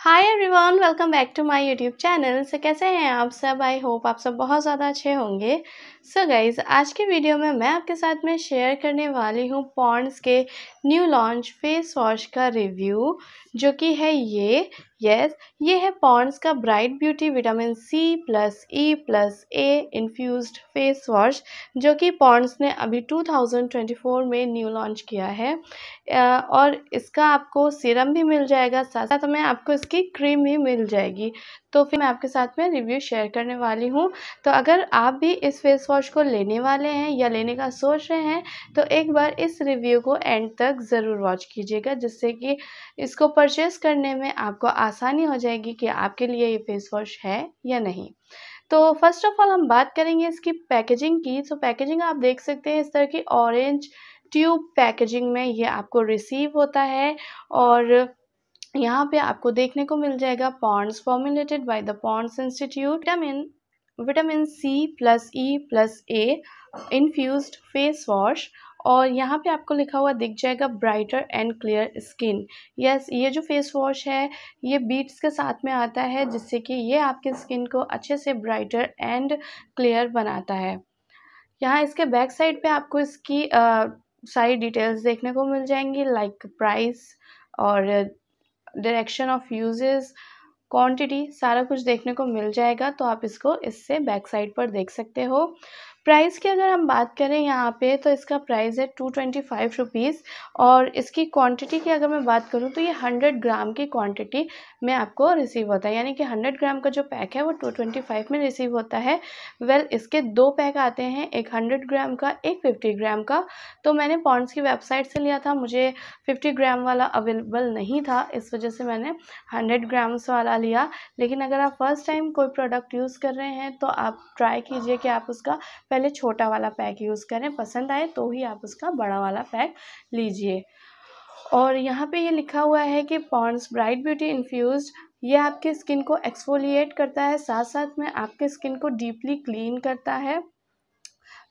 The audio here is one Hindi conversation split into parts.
hi everyone welcome back to my YouTube channel से कैसे हैं आप सब आई होप आप सब बहुत ज़्यादा अच्छे होंगे सो so गाइज़ आज के वीडियो में मैं आपके साथ में शेयर करने वाली हूँ पॉन्ड्स के न्यू लॉन्च फेस वॉश का रिव्यू जो कि है ये यस ये है पॉन्ड्स का bright beauty vitamin C plus E plus A infused face wash जो कि पॉन्ड्स ने अभी 2024 में न्यू लॉन्च किया है और इसका आपको सीरम भी मिल जाएगा साथ साथ में आपको इसकी क्रीम भी मिल जाएगी तो फिर मैं आपके साथ में रिव्यू शेयर करने वाली हूँ तो अगर आप भी इस फेस वॉश को लेने वाले हैं या लेने का सोच रहे हैं तो एक बार इस रिव्यू को एंड तक ज़रूर वॉच कीजिएगा जिससे कि इसको परचेस करने में आपको आसानी हो जाएगी कि आपके लिए ये फेस वॉश है या नहीं तो फर्स्ट ऑफ ऑल हम बात करेंगे इसकी पैकेजिंग की तो पैकेजिंग आप देख सकते हैं इस तरह की ऑरेंज ट्यूब पैकेजिंग में ये आपको रिसीव होता है और यहाँ पे आपको देखने को मिल जाएगा Pond's formulated by the Pond's institute vitamin vitamin C plus E plus A infused face wash और यहाँ पे आपको लिखा हुआ दिख जाएगा brighter and clear skin yes ये जो फेस वॉश है ये बीट्स के साथ में आता है जिससे कि ये आपके स्किन को अच्छे से ब्राइटर एंड क्लियर बनाता है यहाँ इसके बैक साइड पे आपको इसकी सारी डिटेल्स देखने को मिल जाएंगी लाइक like प्राइस और डायरेक्शन ऑफ यूजेस क्वांटिटी सारा कुछ देखने को मिल जाएगा तो आप इसको इससे बैक साइड पर देख सकते हो प्राइस की अगर हम बात करें यहाँ पे तो इसका प्राइस है टू ट्वेंटी फाइव रुपीज़ और इसकी क्वांटिटी की अगर मैं बात करूँ तो ये हंड्रेड ग्राम की क्वांटिटी में आपको रिसीव होता है यानी कि हंड्रेड ग्राम का जो पैक है वो टू ट्वेंटी फाइव में रिसीव होता है वेल well, इसके दो पैक आते हैं एक हंड्रेड ग्राम का एक फिफ्टी ग्राम का तो मैंने पॉन्ड्स की वेबसाइट से लिया था मुझे फिफ्टी ग्राम वाला अवेलेबल नहीं था इस वजह से मैंने हंड्रेड ग्राम्स वाला लिया लेकिन अगर आप फर्स्ट टाइम कोई प्रोडक्ट यूज़ कर रहे हैं तो आप ट्राई कीजिए कि आप उसका पहले छोटा वाला पैक यूज़ करें पसंद आए तो ही आप उसका बड़ा वाला पैक लीजिए और यहाँ पे ये लिखा हुआ है कि पॉन्स ब्राइट ब्यूटी इन्फ्यूज़ ये आपके स्किन को एक्सफोलिएट करता है साथ साथ में आपके स्किन को डीपली क्लीन करता है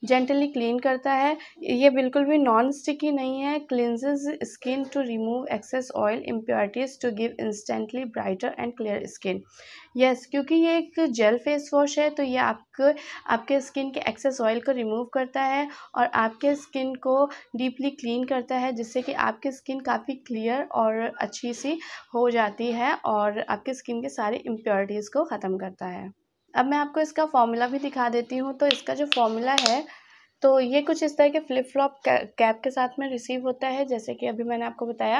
जेंटली क्लीन करता है ये बिल्कुल भी नॉन स्टिकी नहीं है cleanse skin to remove excess oil impurities to give instantly brighter and clear skin yes क्योंकि ये एक जेल फेस वॉश है तो ये आपके आपके स्किन के एक्सेस ऑयल को रिमूव करता है और आपके स्किन को डीपली क्लीन करता है जिससे कि आपकी स्किन काफ़ी क्लियर और अच्छी सी हो जाती है और आपके स्किन के सारे इम्प्योरिटीज़ को ख़त्म करता है अब मैं आपको इसका फॉर्मूला भी दिखा देती हूँ तो इसका जो फॉर्मूला है तो ये कुछ इस तरह के फ्लिप फ्लॉप कैप के साथ में रिसीव होता है जैसे कि अभी मैंने आपको बताया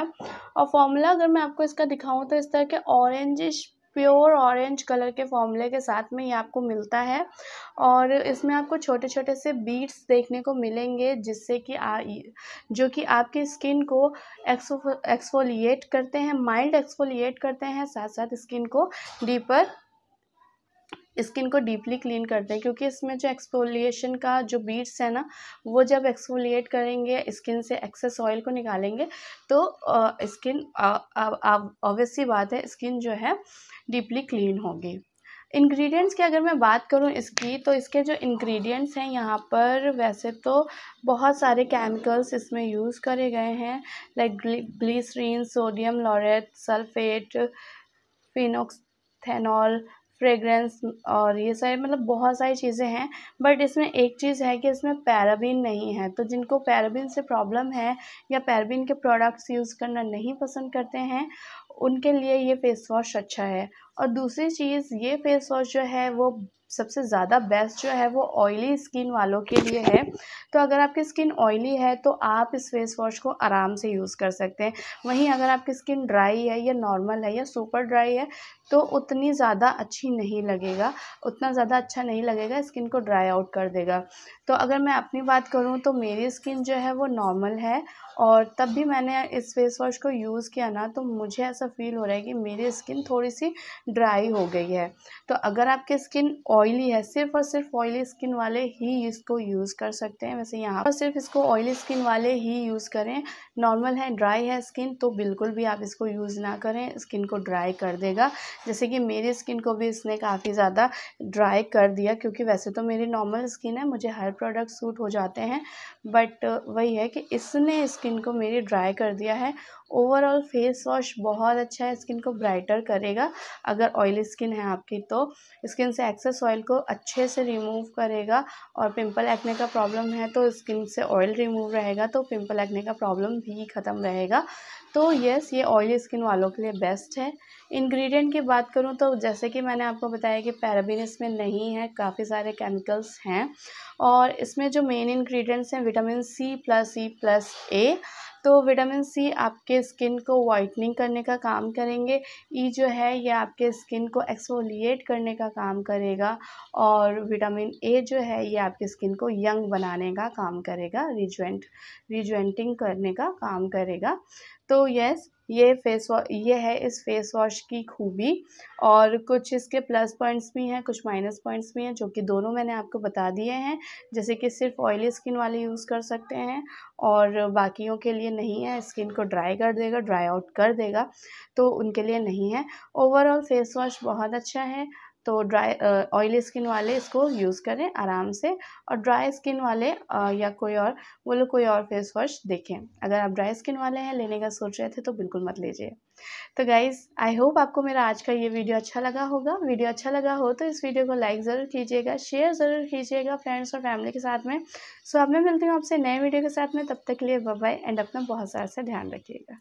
और फॉर्मूला अगर मैं आपको इसका दिखाऊँ तो इस तरह के ऑरेंजिश प्योर ऑरेंज कलर के फॉर्मूले के साथ में ये आपको मिलता है और इसमें आपको छोटे छोटे से बीट्स देखने को मिलेंगे जिससे कि आ जो कि आपकी स्किन को एक्सो एक्सफोलिएट करते हैं माइल्ड एक्सफोलिएट करते हैं साथ साथ स्किन को डीपर स्किन को डीपली क्लीन करते हैं क्योंकि इसमें जो एक्सफोलिएशन का जो बीट्स है ना वो जब एक्सफोलिएट करेंगे स्किन से एक्सेस ऑयल को निकालेंगे तो स्किन ऑब्वियसली बात है स्किन जो है डीपली क्लीन होगी इंग्रेडिएंट्स की अगर मैं बात करूं इसकी तो इसके जो इंग्रेडिएंट्स हैं यहाँ पर वैसे तो बहुत सारे केमिकल्स इसमें यूज़ करे गए हैं like glycerin sodium laureth sulphate phenoxyethanol fragrance और ये सारे मतलब बहुत सारी चीज़ें हैं बट इसमें एक चीज़ है कि इसमें पैराबीन नहीं है तो जिनको पैराबीन से प्रॉब्लम है या पैराबीन के प्रोडक्ट्स यूज़ करना नहीं पसंद करते हैं उनके लिए ये फ़ेस वॉश अच्छा है और दूसरी चीज़ ये फ़ेस वॉश जो है वो सबसे ज़्यादा बेस्ट जो है वो ऑयली स्किन वालों के लिए है तो अगर आपकी स्किन ऑयली है तो आप इस फेस वॉश को आराम से यूज़ कर सकते हैं वहीं अगर आपकी स्किन ड्राई है या नॉर्मल है या सुपर ड्राई है तो उतनी ज़्यादा अच्छी नहीं लगेगा उतना ज़्यादा अच्छा नहीं लगेगा स्किन को ड्राई आउट कर देगा तो अगर मैं अपनी बात करूँ तो मेरी स्किन जो है वो नॉर्मल है और तब भी मैंने इस फेस वॉश को यूज़ किया ना तो मुझे ऐसा फील हो रहा है कि मेरी स्किन थोड़ी सी ड्राई हो गई है तो अगर आपकी स्किन ऑयली है सिर्फ और सिर्फ ऑयली स्किन वाले ही इसको यूज़ कर सकते हैं वैसे यहाँ पर सिर्फ इसको ऑयली स्किन वाले ही यूज़ करें नॉर्मल है ड्राई है स्किन तो बिल्कुल भी आप इसको यूज़ ना करें स्किन को ड्राई कर देगा जैसे कि मेरी स्किन को भी इसने काफ़ी ज़्यादा ड्राई कर दिया क्योंकि वैसे तो मेरी नॉर्मल स्किन है मुझे हर प्रोडक्ट सूट हो जाते हैं बट वही है कि इसने स्किन को मेरी ड्राई कर दिया है ओवरऑल फेस वॉश बहुत अच्छा है स्किन को ब्राइटर करेगा अगर ऑयली स्किन है आपकी तो स्किन से एक्सेस ऑयल को अच्छे से रिमूव करेगा और पिंपल एक्ने का प्रॉब्लम है तो स्किन से ऑयल रिमूव रहेगा तो पिंपल एक्ने का प्रॉब्लम भी ख़त्म रहेगा तो यस ये ऑयली स्किन वालों के लिए बेस्ट है इंग्रेडिएंट की बात करूँ तो जैसे कि मैंने आपको बताया कि पैराबिन इसमें नहीं है काफ़ी सारे केमिकल्स हैं और इसमें जो मेन इंग्रेडिएंट्स हैं vitamin C plus E plus A तो विटामिन सी आपके स्किन को वाइटनिंग करने का काम करेंगे ई e जो है ये आपके स्किन को एक्सफोलिएट करने का काम करेगा और विटामिन ए जो है ये आपके स्किन को यंग बनाने का काम करेगा रिजुएंट रिजुएंटिंग करने का काम करेगा तो यस ये फेस वॉश ये है इस फेस वॉश की खूबी और कुछ इसके प्लस पॉइंट्स भी हैं कुछ माइनस पॉइंट्स भी हैं जो कि दोनों मैंने आपको बता दिए हैं जैसे कि सिर्फ ऑयली स्किन वाले यूज़ कर सकते हैं और बाकियों के लिए नहीं है स्किन को ड्राई कर देगा ड्राई आउट कर देगा तो उनके लिए नहीं है ओवरऑल फेस वॉश बहुत अच्छा है तो ड्राई ऑयली स्किन वाले इसको यूज़ करें आराम से और ड्राई स्किन वाले आ, या कोई और वो लोग कोई और फेस वॉश देखें अगर आप ड्राई स्किन वाले हैं लेने का सोच रहे थे तो बिल्कुल मत लीजिए तो गाइज़ आई होप आपको मेरा आज का ये वीडियो अच्छा लगा होगा वीडियो अच्छा लगा हो तो इस वीडियो को लाइक ज़रूर कीजिएगा शेयर ज़रूर कीजिएगा फ्रेंड्स और फैमिली के साथ में सो अब मैं मिलती हूँ आपसे नए वीडियो के साथ में तब तक के लिए बाय एंड अपना बहुत सारा सा ध्यान रखिएगा